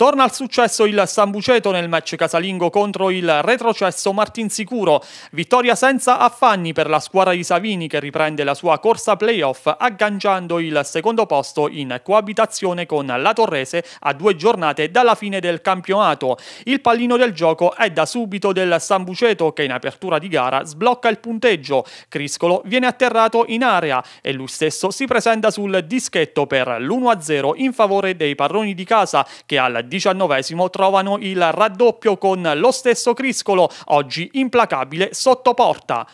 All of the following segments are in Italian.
Torna al successo il Sambuceto nel match casalingo contro il retrocesso Martinsicuro. Vittoria senza affanni per la squadra di Savini che riprende la sua corsa playoff agganciando il secondo posto in coabitazione con la Torrese a due giornate dalla fine del campionato. Il pallino del gioco è da subito del Sambuceto che in apertura di gara sblocca il punteggio. Criscolo viene atterrato in area e lui stesso si presenta sul dischetto per l'1-0 in favore dei padroni di casa che al diciannovesimo trovano il raddoppio con lo stesso Criscolo, oggi implacabile sotto porta.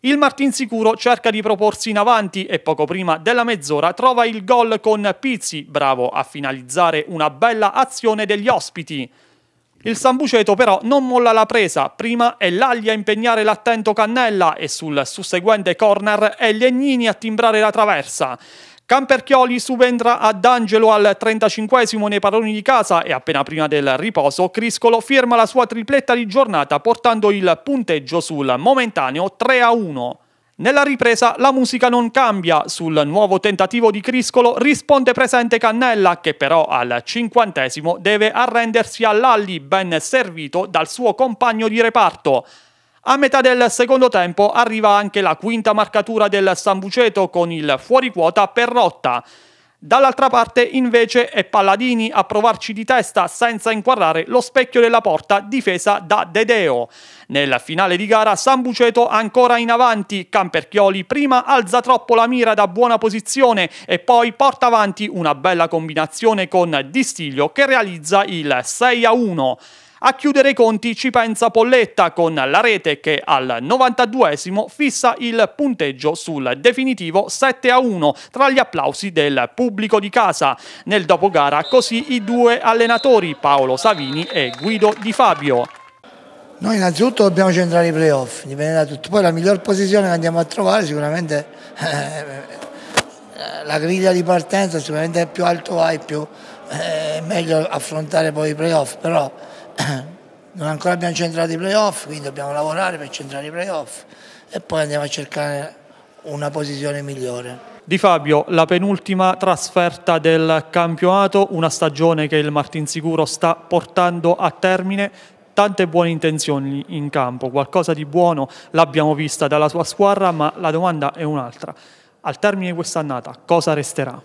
Il Martinsicuro cerca di proporsi in avanti e poco prima della mezz'ora trova il gol con Pizzi, bravo a finalizzare una bella azione degli ospiti. Il Sambuceto però non molla la presa, prima è l'aglia a impegnare l'attento Cannella e sul susseguente corner è Legnini a timbrare la traversa. Camperchioli subentra ad Angelo al 35 nei paroni di casa e appena prima del riposo Criscolo firma la sua tripletta di giornata portando il punteggio sul momentaneo 3 a 1. Nella ripresa la musica non cambia, sul nuovo tentativo di Criscolo risponde presente Cannella che però al cinquantesimo deve arrendersi all'Alli ben servito dal suo compagno di reparto. A metà del secondo tempo arriva anche la quinta marcatura del San Buceto con il fuori quota per rotta. Dall'altra parte invece è Palladini a provarci di testa senza inquadrare lo specchio della porta difesa da Dedeo. Nel finale di gara San Buceto ancora in avanti, Camperchioli prima alza troppo la mira da buona posizione e poi porta avanti una bella combinazione con Distiglio che realizza il 6 a 1. A chiudere i conti ci pensa Polletta con la rete che al 92esimo fissa il punteggio sul definitivo 7 a 1 tra gli applausi del pubblico di casa. Nel dopogara così i due allenatori Paolo Savini e Guido Di Fabio. Noi innanzitutto dobbiamo centrare i playoff, dipende da tutto. Poi la miglior posizione che andiamo a trovare sicuramente eh, la griglia di partenza sicuramente più alto vai, più eh, è meglio affrontare poi i playoff, però non ancora abbiamo centrato i playoff, quindi dobbiamo lavorare per centrare i playoff e poi andiamo a cercare una posizione migliore. Di Fabio, la penultima trasferta del campionato, una stagione che il Martinsicuro sta portando a termine, tante buone intenzioni in campo, qualcosa di buono l'abbiamo vista dalla sua squadra, ma la domanda è un'altra. Al termine di quest'annata cosa resterà?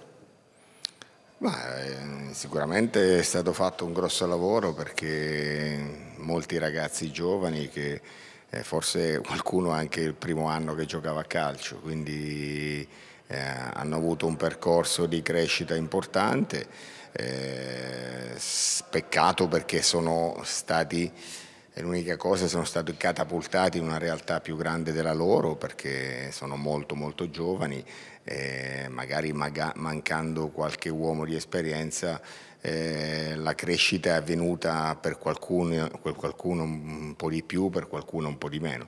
Beh, sicuramente è stato fatto un grosso lavoro perché molti ragazzi giovani che eh, forse qualcuno anche il primo anno che giocava a calcio, quindi eh, hanno avuto un percorso di crescita importante, eh, peccato perché sono stati l'unica cosa, sono stati catapultati in una realtà più grande della loro perché sono molto molto giovani, eh, magari maga- mancando qualche uomo di esperienza eh, la crescita è avvenuta per qualcuno, per qualcuno un po' di più, per qualcuno un po' di meno.